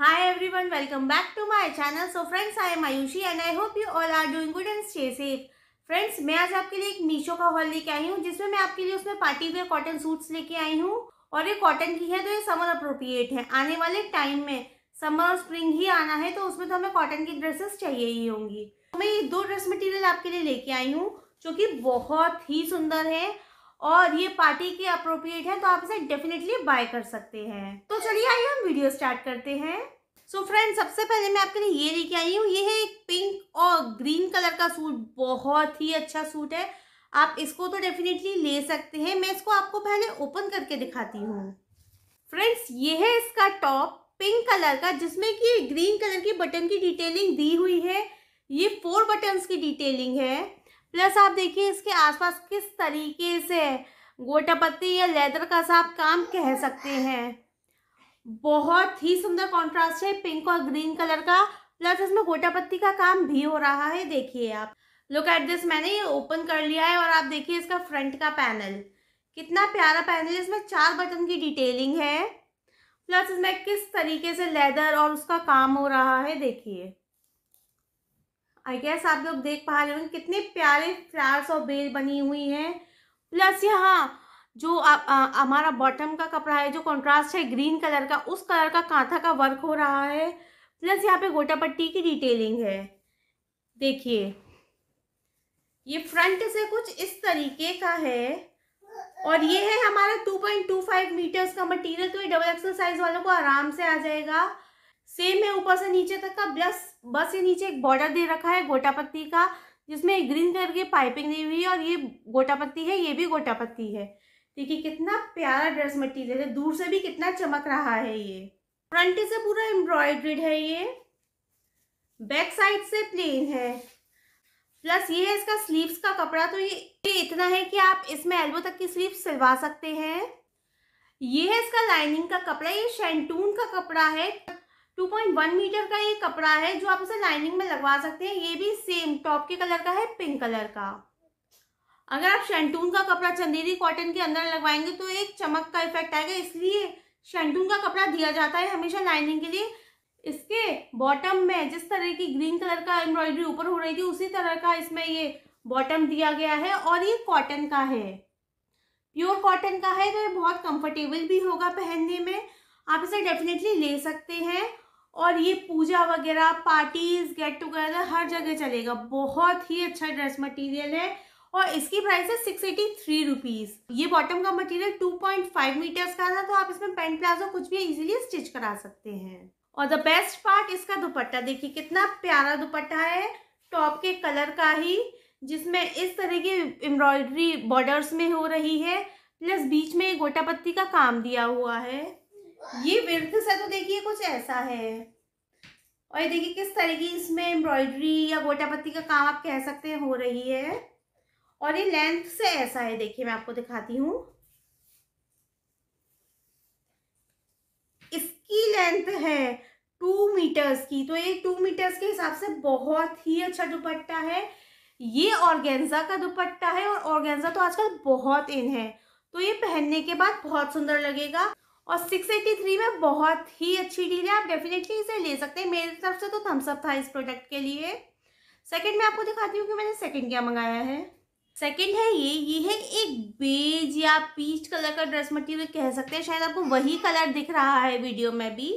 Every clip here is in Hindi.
High everyone welcome back to my channel so friends I am Ayushi and I hope you all are doing good and stay safe. Friends मैं आज आपके लिए एक मीशो का हॉल लेके आई हूँ जिसमें मैं आपके लिए उसमें पार्टी वेयर कॉटन सूट्स लेके आई हूँ और ये कॉटन की है तो ये समर अप्रोप्रिएट है आने वाले टाइम में समर और स्प्रिंग ही आना है तो उसमें तो हमें कॉटन की ड्रेसेस चाहिए ही होंगी तो मैं ये दो ड्रेस मटेरियल आपके लिए लेके आई हूँ जो कि बहुत ही सुंदर है और ये पार्टी के अप्रोप्रिएट है तो आप इसे डेफिनेटली बाय कर सकते हैं तो चलिए आइए हम वीडियो स्टार्ट करते हैं सो so फ्रेंड सबसे पहले मैं आपके लिए ये लेके आई हूँ ये है एक पिंक और ग्रीन कलर का सूट बहुत ही अच्छा सूट है आप इसको तो डेफिनेटली ले सकते हैं मैं इसको आपको पहले ओपन करके दिखाती हूँ फ्रेंड्स ये है इसका टॉप पिंक कलर का जिसमें कि ग्रीन कलर की बटन की डिटेलिंग दी हुई है ये फोर बटन्स की डिटेलिंग है प्लस आप देखिए इसके आसपास किस तरीके से गोटापत्ती या लेदर का सा आप काम कह सकते हैं बहुत ही सुंदर कॉन्ट्रास्ट है पिंक और ग्रीन कलर का प्लस इसमें गोटापत्ती का काम भी हो रहा है देखिए आप लुक एट दिस मैंने ये ओपन कर लिया है और आप देखिए इसका फ्रंट का पैनल कितना प्यारा पैनल है इसमें चार बटन की डिटेलिंग है प्लस इसमें किस तरीके से लेदर और उसका काम हो रहा है देखिए आई गैस आप लोग देख पा रहे होंगे कितने प्यारे फ्लावर्स और बेल बनी हुई हैं प्लस यहाँ जो हमारा बॉटम का कपड़ा है जो कंट्रास्ट है ग्रीन कलर का उस कलर का कांथा का वर्क हो रहा है प्लस यहाँ पे गोटा पट्टी की डिटेलिंग है देखिए ये फ्रंट से कुछ इस तरीके का है और ये है हमारा 2.25 मीटर्स का मटेरियल तो ये डबल एक्सरसाइज वालों को आराम से आ जाएगा सेम है ऊपर से नीचे तक का बस बस ये नीचे एक बॉर्डर दे रखा है गोटा पत्ती का जिसमें ग्रीन कलर की पाइपिंग दी हुई है और ये गोटा पत्ती है ये भी गोटा पत्ती है देखिए कितना प्यारा ड्रेस मटीरियल है दूर से भी कितना चमक रहा है ये फ्रंट से पूरा एम्ब्रॉयड्रीड है ये बैक साइड से प्लेन है प्लस ये है इसका स्लीव्स का कपड़ा तो ये, इतना है कि आप इसमें एल्बो तक की स्लीव सिलवा सकते हैं ये है इसका लाइनिंग का कपड़ा ये शैंटून का कपड़ा है 2.1 मीटर का ये कपड़ा है जो आप उसे लाइनिंग में लगवा सकते हैं ये भी सेम टॉप के कलर का है पिंक कलर का अगर आप शैंटून का कपड़ा चंदेरी कॉटन के अंदर लगवाएंगे तो एक चमक का इफेक्ट आएगा इसलिए शैंटून का कपड़ा दिया जाता है हमेशा लाइनिंग के लिए इसके बॉटम में जिस तरह की ग्रीन कलर का एम्ब्रॉयडरी ऊपर हो रही थी उसी तरह का इसमें ये बॉटम दिया गया है और ये कॉटन का है प्योर कॉटन का है तो ये बहुत कंफर्टेबल भी होगा पहनने में आप इसे डेफिनेटली ले सकते हैं और ये पूजा वगैरह पार्टीज गेट टुगेदर हर जगह चलेगा बहुत ही अच्छा ड्रेस मटेरियल है और इसकी प्राइस है सिक्स एटी थ्री रुपीज़ ये बॉटम का material two point five metres का था तो आप इसमें पेंट प्लाजो कुछ भी इजीली स्टिच करा सकते हैं और द बेस्ट पार्ट इसका दुपट्टा देखिए कितना प्यारा दुपट्टा है टॉप के कलर का ही जिसमें इस तरह की एम्ब्रॉयडरी बॉर्डर्स में हो रही है प्लस बीच में गोटा पत्ती का काम दिया हुआ है ये विर्थ से तो देखिए कुछ ऐसा है और ये देखिए किस तरह की इसमें एम्ब्रॉयडरी या गोटा पत्ती का काम आप कह सकते हैं हो रही है और ये लेंथ से ऐसा है देखिए मैं आपको दिखाती हूँ इसकी लेंथ है टू मीटर्स की तो ये टू मीटर्स के हिसाब से बहुत ही अच्छा दुपट्टा है ये ऑर्गेंजा का दुपट्टा है और ऑर्गेंजा तो आजकल बहुत इन है तो ये पहनने के बाद बहुत सुंदर लगेगा और 683 में बहुत ही अच्छी डील है आप डेफिनेटली इसे ले सकते हैं मेरी तरफ से तो थम्सअप था इस प्रोडक्ट के लिए सेकंड मैं आपको दिखाती हूँ कि मैंने सेकंड क्या मंगाया है सेकंड है ये ये है एक बेज या पीच कलर का ड्रेस मटेरियल कह सकते हैं शायद आपको वही कलर दिख रहा है वीडियो में भी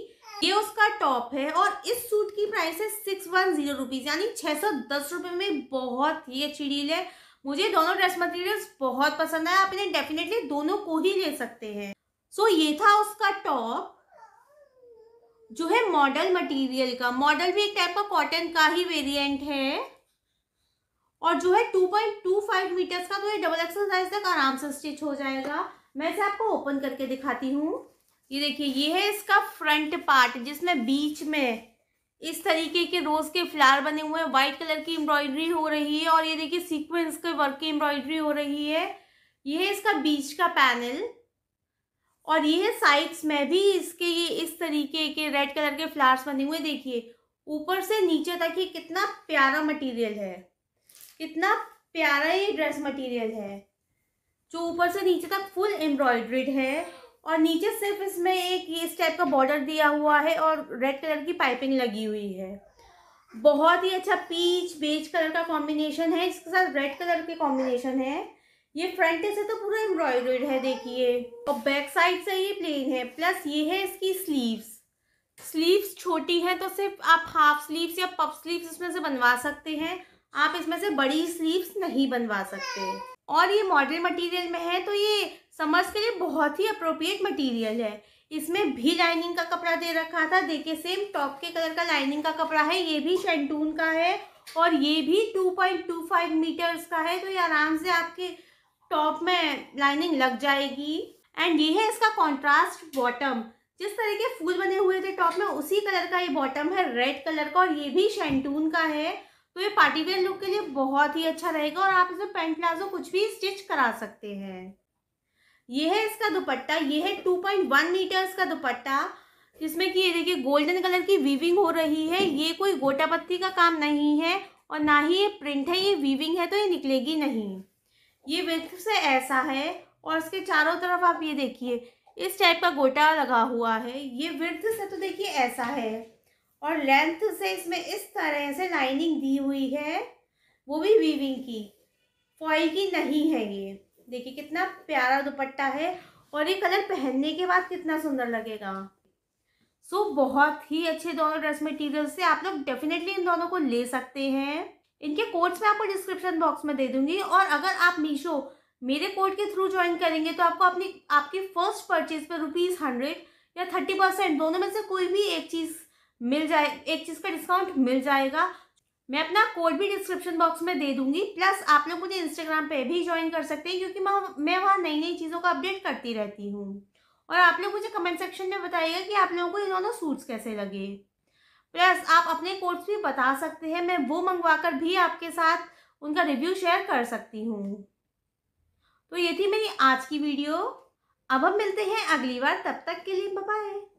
ये उसका टॉप है और इस सूट की प्राइस है सिक्स वन जीरो रुपीज़ यानी छः सौ दस रुपये में बहुत ही अच्छी डील है मुझे दोनों ड्रेस मटेरियल्स बहुत पसंद है आप इन्हें डेफिनेटली दोनों को ही ले सकते हैं सो ये था उसका टॉप जो है मॉडल मटेरियल का मॉडल भी एक टाइप का कॉटन का ही वेरिएंट है और जो है two two point five metres का तो ये डबल एक्सल साइज तक आराम से स्टिच हो जाएगा मैं इसे आपको ओपन करके दिखाती हूँ ये देखिए ये है इसका फ्रंट पार्ट जिसमें बीच में इस तरीके के रोज के फ्लावर बने हुए हैं व्हाइट कलर की एम्ब्रॉयडरी हो रही है और ये देखिए सीक्वेंस के वर्क की एम्ब्रॉयडरी हो रही है ये है इसका बीच का पैनल और ये साइड्स में भी इसके ये इस तरीके के रेड कलर के फ्लावर्स बने हुए देखिए ऊपर से नीचे तक ये कितना प्यारा मटेरियल है कितना प्यारा ये ड्रेस मटेरियल है जो ऊपर से नीचे तक फुल एम्ब्रॉयड्रीड है और नीचे सिर्फ इसमें एक ये इस टाइप का बॉर्डर दिया हुआ है और रेड कलर की पाइपिंग लगी हुई है बहुत ही अच्छा पीच बेज कलर का कॉम्बिनेशन है इसके साथ रेड कलर के कॉम्बिनेशन है ये फ्रंट से तो पूरा एम्ब्रॉयडेड है देखिए और बैक साइड से ये प्लेन है प्लस ये है इसकी स्लीव्स स्लीव्स छोटी हैं तो सिर्फ आप हाफ स्लीव्स या पफ स्लीव्स इसमें से बनवा सकते हैं आप इसमें से बड़ी स्लीव्स नहीं बनवा सकते और ये मॉडर्न मटेरियल में है तो ये समर्स के लिए बहुत ही अप्रोप्रिएट मटेरियल है इसमें भी लाइनिंग का कपड़ा दे रखा था देखिए सेम टॉप के कलर का लाइनिंग का कपड़ा है ये भी शैंटून का है और ये भी two two point five metres का है तो ये आराम से आपके टॉप में लाइनिंग लग जाएगी एंड ये है इसका कॉन्ट्रास्ट बॉटम जिस तरह के फूल बने हुए थे टॉप में उसी कलर का ये बॉटम है रेड कलर का और ये भी शैंटून का है तो ये पार्टी वेयर लुक के लिए बहुत ही अच्छा रहेगा और आप इसमें पेंट प्लाजो कुछ भी स्टिच करा सकते हैं ये है इसका दुपट्टा ये है टू पॉइंट वन मीटर का दुपट्टा जिसमें कि ये देखिए गोल्डन कलर की वीविंग हो रही है ये कोई गोटा पत्ती का काम नहीं है और ना ही ये प्रिंट है ये वीविंग है तो ये निकलेगी नहीं ये विथ से ऐसा है और इसके चारों तरफ आप ये देखिए इस टाइप का गोटा लगा हुआ है ये वृद्ध से तो देखिए ऐसा है और लेंथ से इसमें इस तरह से लाइनिंग दी हुई है वो भी वीविंग की फॉइल की नहीं है ये देखिए कितना प्यारा दुपट्टा है और ये कलर पहनने के बाद कितना सुंदर लगेगा सो so, बहुत ही अच्छे दोनों ड्रेस मटेरियल से आप लोग डेफिनेटली इन दोनों को ले सकते हैं इनके कोड्स मैं आपको डिस्क्रिप्शन बॉक्स में दे दूंगी और अगर आप मीशो मेरे कोड के थ्रू ज्वाइन करेंगे तो आपको अपनी आपकी फर्स्ट परचेज पर रुपीज़ हंड्रेड या थर्टी परसेंट दोनों में से कोई भी एक चीज़ मिल जाए एक चीज़ का डिस्काउंट मिल जाएगा मैं अपना कोड भी डिस्क्रिप्शन बॉक्स में दे दूंगी प्लस आप लोग मुझे इंस्टाग्राम पे भी ज्वाइन कर सकते हैं क्योंकि मैं वहाँ नई नई चीज़ों का अपडेट करती रहती हूँ और आप लोग मुझे कमेंट सेक्शन में बताइएगा कि आप लोगों को ये दोनों सूट्स कैसे लगे प्लस आप अपने कोर्स भी बता सकते हैं मैं वो मंगवा कर भी आपके साथ उनका रिव्यू शेयर कर सकती हूँ तो ये थी मेरी आज की वीडियो अब हम मिलते हैं अगली बार तब तक के लिए बाय